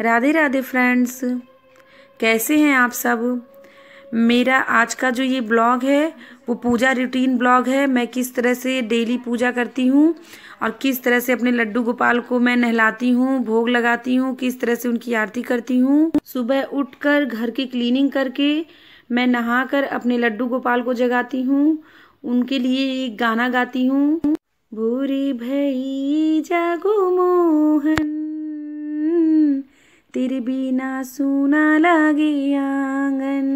Radhe Radhe friends कैसे हैं आप सब मेरा आज का जो ये ब्लॉग है वो पूजा रूटीन ब्लॉग है मैं किस तरह से डेली पूजा करती हूँ और किस तरह से अपने लड्डू गोपाल को मैं नहलाती हूँ भोग लगाती हूँ किस तरह से उनकी आरती करती हूँ सुबह उठकर घर की क्लीनिंग करके मैं नहाकर अपने लड्डू गोपाल को जगाती हूँ उनके लिए एक गाना गाती हूँ भूरी भई जागो मोर तेरे बिना सुना लागे आंगन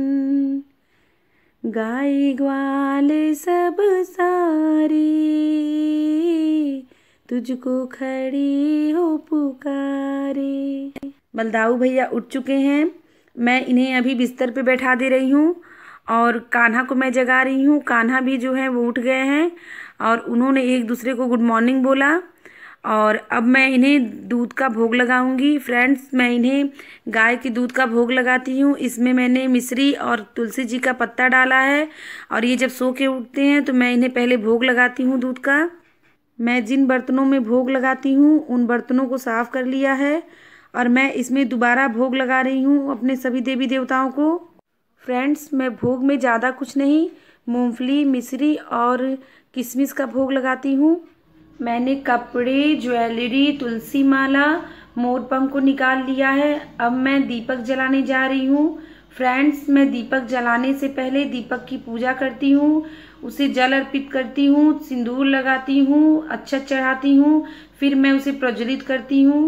गाय ग्वाल सब सारी तुझको खड़ी हो पुकारे बलदाऊ भैया उठ चुके हैं मैं इन्हें अभी बिस्तर पे बैठा दे रही हूँ और कान्हा को मैं जगा रही हूँ कान्हा भी जो है वो उठ गए हैं और उन्होंने एक दूसरे को गुड मॉर्निंग बोला और अब मैं इन्हें दूध का भोग लगाऊंगी फ्रेंड्स मैं इन्हें गाय के दूध का भोग लगाती हूँ इसमें मैंने मिश्री और तुलसी जी का पत्ता डाला है और ये जब सो के उठते हैं तो मैं इन्हें पहले भोग लगाती हूँ दूध का मैं जिन बर्तनों में भोग लगाती हूँ उन बर्तनों को साफ़ कर लिया है और मैं इसमें दोबारा भोग लगा रही हूँ अपने सभी देवी देवताओं को फ्रेंड्स मैं भोग में ज़्यादा कुछ नहीं मूंगफली मिश्री और किशमिश का भोग लगाती हूँ मैंने कपड़े ज्वेलरी तुलसी माला मोर पंख को निकाल लिया है अब मैं दीपक जलाने जा रही हूँ फ्रेंड्स मैं दीपक जलाने से पहले दीपक की पूजा करती हूँ उसे जल अर्पित करती हूँ सिंदूर लगाती हूँ अच्छा चढ़ाती हूँ फिर मैं उसे प्रज्वलित करती हूँ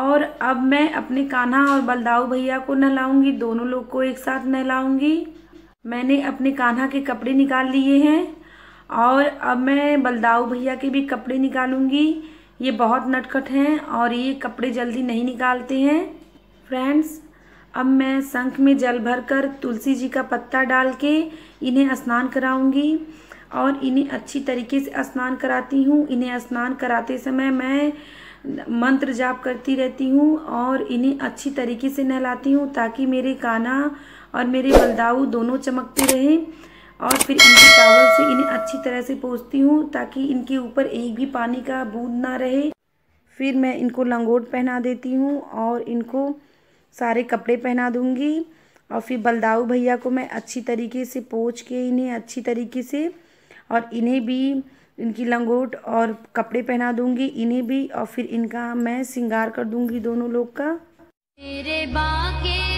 और अब मैं अपने कान्हा और बलदाऊ भैया को नहलाऊंगी दोनों लोग को एक साथ नहलाऊंगी मैंने अपने कान्हा के कपड़े निकाल लिए हैं और अब मैं बलदाऊ भैया के भी कपड़े निकालूंगी ये बहुत नटखट हैं और ये कपड़े जल्दी नहीं निकालते हैं फ्रेंड्स अब मैं शंख में जल भर कर तुलसी जी का पत्ता डाल के इन्हें स्नान कराऊंगी और इन्हें अच्छी तरीके से स्नान कराती हूँ इन्हें स्नान कराते समय मैं मंत्र जाप करती रहती हूँ और इन्हें अच्छी तरीके से नहलाती हूँ ताकि मेरे काना और मेरे बलदाऊ दोनों चमकते रहें और फिर इनके चावल से इन्हें अच्छी तरह से पोसती हूँ ताकि इनके ऊपर एक भी पानी का बूंद ना रहे फिर मैं इनको लंगोट पहना देती हूँ और इनको सारे कपड़े पहना दूँगी और फिर बलदाऊ भैया को मैं अच्छी तरीके से पोच के इन्हें अच्छी तरीके से और इन्हें भी इनकी लंगोट और कपड़े पहना दूँगी इन्हें भी और फिर इनका मैं श्रृंगार कर दूँगी दोनों लोग का मेरे बाके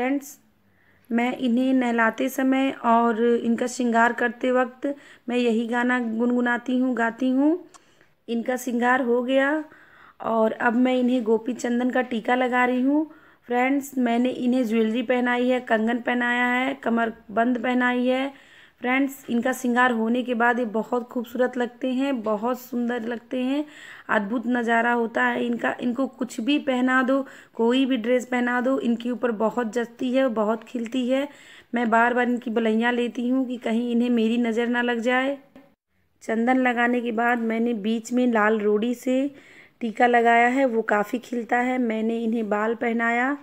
फ्रेंड्स मैं इन्हें नहलाते समय और इनका श्रृंगार करते वक्त मैं यही गाना गुनगुनाती हूँ गाती हूँ इनका श्रृंगार हो गया और अब मैं इन्हें गोपी चंदन का टीका लगा रही हूँ फ्रेंड्स मैंने इन्हें ज्वेलरी पहनाई है कंगन पहनाया है कमर बंद पहनाई है फ्रेंड्स इनका श्रृंगार होने के बाद ये बहुत खूबसूरत लगते हैं बहुत सुंदर लगते हैं अद्भुत नज़ारा होता है इनका इनको कुछ भी पहना दो कोई भी ड्रेस पहना दो इनके ऊपर बहुत जचती है बहुत खिलती है मैं बार बार इनकी बलैया लेती हूँ कि कहीं इन्हें मेरी नज़र ना लग जाए चंदन लगाने के बाद मैंने बीच में लाल रोड़ी से टीका लगाया है वो काफ़ी खिलता है मैंने इन्हें बाल पहनाया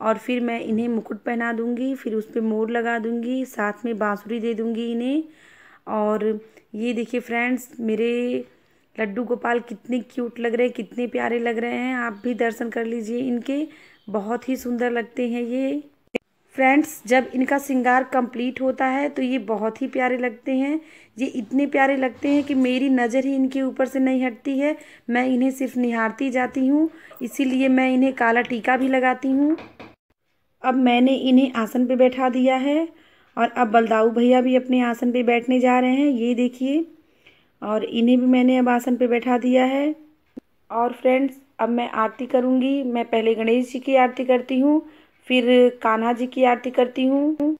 और फिर मैं इन्हें मुकुट पहना दूंगी फिर उस पर मोर लगा दूंगी साथ में बाँसुरी दे दूंगी इन्हें और ये देखिए फ्रेंड्स मेरे लड्डू गोपाल कितने क्यूट लग रहे हैं कितने प्यारे लग रहे हैं आप भी दर्शन कर लीजिए इनके बहुत ही सुंदर लगते हैं ये फ्रेंड्स जब इनका श्रृंगार कंप्लीट होता है तो ये बहुत ही प्यारे लगते हैं ये इतने प्यारे लगते हैं कि मेरी नज़र ही इनके ऊपर से नहीं हटती है मैं इन्हें सिर्फ निहारती जाती हूँ इसीलिए मैं इन्हें काला टीका भी लगाती हूँ अब मैंने इन्हें आसन पे बैठा दिया है और अब बलदाऊ भैया भी अपने आसन पे बैठने जा रहे हैं ये देखिए और इन्हें भी मैंने अब आसन पे बैठा दिया है और फ्रेंड्स अब मैं आरती करूँगी मैं पहले गणेश जी की आरती करती हूँ फिर कान्हा जी की आरती करती हूँ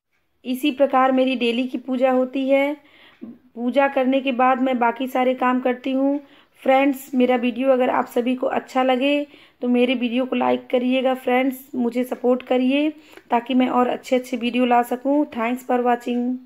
इसी प्रकार मेरी डेली की पूजा होती है पूजा करने के बाद मैं बाकी सारे काम करती हूँ फ्रेंड्स मेरा वीडियो अगर आप सभी को अच्छा लगे तो मेरे वीडियो को लाइक करिएगा फ्रेंड्स मुझे सपोर्ट करिए ताकि मैं और अच्छे अच्छे वीडियो ला सकूं थैंक्स फॉर वाचिंग